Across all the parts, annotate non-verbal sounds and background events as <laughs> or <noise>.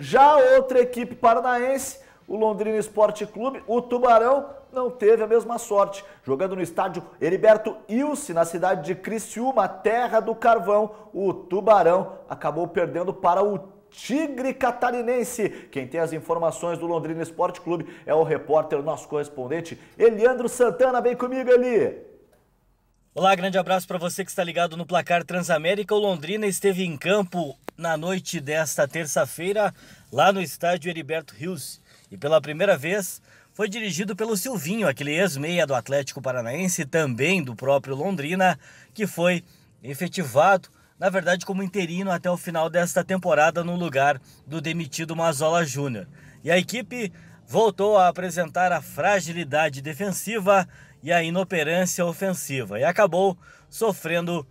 Já outra equipe paranaense, o Londrina Esporte Clube, o Tubarão não teve a mesma sorte. Jogando no estádio Heriberto Ilse, na cidade de Criciúma, terra do carvão, o Tubarão acabou perdendo para o Tigre Catarinense. Quem tem as informações do Londrina Esporte Clube é o repórter, nosso correspondente, Eliandro Santana. Vem comigo, Eli! Olá, grande abraço para você que está ligado no placar Transamérica. O Londrina esteve em campo na noite desta terça-feira, lá no estádio Heriberto Rios. E pela primeira vez foi dirigido pelo Silvinho, aquele ex-meia do Atlético Paranaense, também do próprio Londrina, que foi efetivado, na verdade, como interino até o final desta temporada no lugar do demitido Mazola Júnior. E a equipe voltou a apresentar a fragilidade defensiva e a inoperância ofensiva e acabou sofrendo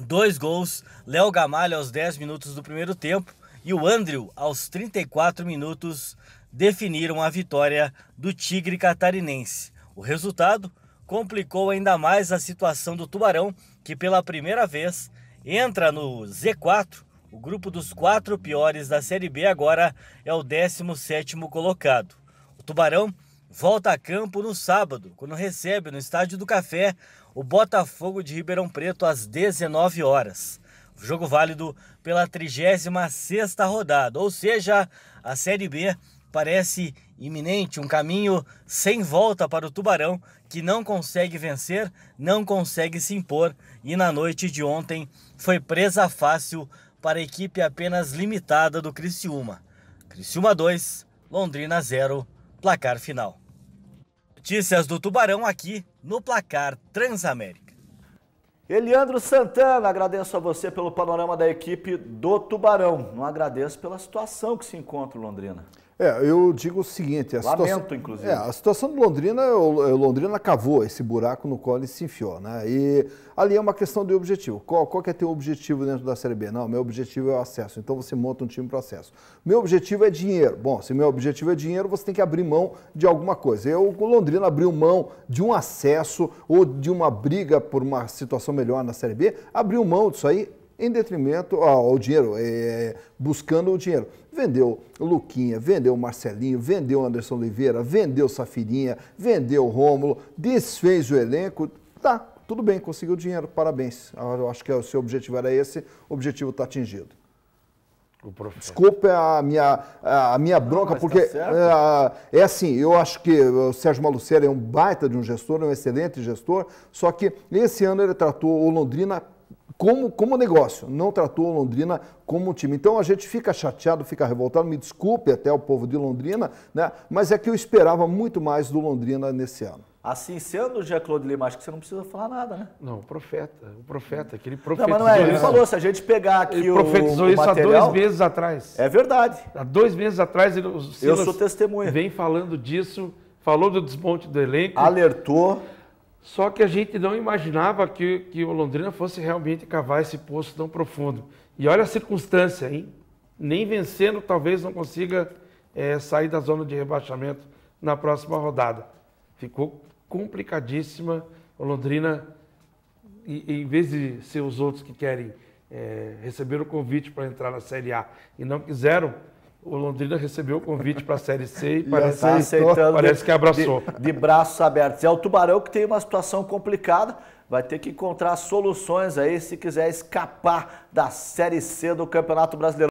Dois gols, Léo Gamalho aos 10 minutos do primeiro tempo e o Andrew aos 34 minutos definiram a vitória do Tigre catarinense. O resultado complicou ainda mais a situação do Tubarão, que pela primeira vez entra no Z4, o grupo dos quatro piores da Série B agora é o 17º colocado. O Tubarão volta a campo no sábado, quando recebe no Estádio do Café o Botafogo de Ribeirão Preto às 19 horas. jogo válido pela 36 rodada, ou seja, a Série B parece iminente, um caminho sem volta para o Tubarão, que não consegue vencer, não consegue se impor e na noite de ontem foi presa fácil para a equipe apenas limitada do Criciúma. Criciúma 2, Londrina 0, placar final. Notícias do Tubarão aqui no Placar Transamérica. Eliandro Santana, agradeço a você pelo panorama da equipe do Tubarão. Não agradeço pela situação que se encontra Londrina. É, eu digo o seguinte... Lamento, situação, inclusive. É, a situação do Londrina, o Londrina cavou esse buraco no qual ele se enfiou, né? E ali é uma questão de objetivo. Qual, qual que é teu objetivo dentro da Série B? Não, meu objetivo é o acesso. Então você monta um time para acesso. Meu objetivo é dinheiro. Bom, se meu objetivo é dinheiro, você tem que abrir mão de alguma coisa. Eu, o Londrina abriu mão de um acesso ou de uma briga por uma situação melhor na Série B, abriu mão disso aí, em detrimento ao dinheiro, é, buscando o dinheiro. Vendeu Luquinha, vendeu Marcelinho, vendeu Anderson Oliveira, vendeu Safirinha, vendeu Rômulo, desfez o elenco. Tá, tudo bem, conseguiu dinheiro, parabéns. Ah, eu acho que o seu objetivo era esse, o objetivo está atingido. Desculpa é a minha, é a minha bronca, Não, tá porque tá é, é, assim, eu acho que o Sérgio Malucera é um baita de um gestor, é um excelente gestor, só que esse ano ele tratou o Londrina como, como negócio, não tratou Londrina como um time. Então a gente fica chateado, fica revoltado, me desculpe até o povo de Londrina, né? mas é que eu esperava muito mais do Londrina nesse ano. Assim sendo, Jean-Claude Lima, acho que você não precisa falar nada, né? Não, o profeta, o profeta, aquele profeta não, mas não é, ele falou, se a gente pegar aqui ele o profetizou isso material, há dois meses atrás. É verdade. Há dois meses atrás, ele, eu sou testemunha. Vem falando disso, falou do desmonte do elenco. Alertou. Só que a gente não imaginava que, que o Londrina fosse realmente cavar esse poço tão profundo. E olha a circunstância, hein? Nem vencendo, talvez não consiga é, sair da zona de rebaixamento na próxima rodada. Ficou complicadíssima. O Londrina, em vez de ser os outros que querem é, receber o convite para entrar na Série A e não quiseram, o Londrina recebeu o convite para a Série C e <laughs> parece, tá aceitando parece que abraçou. De, de, braços abertos. É o Tubarão que tem uma situação complicada, vai ter que encontrar soluções aí se quiser escapar da Série C do Campeonato Brasileiro.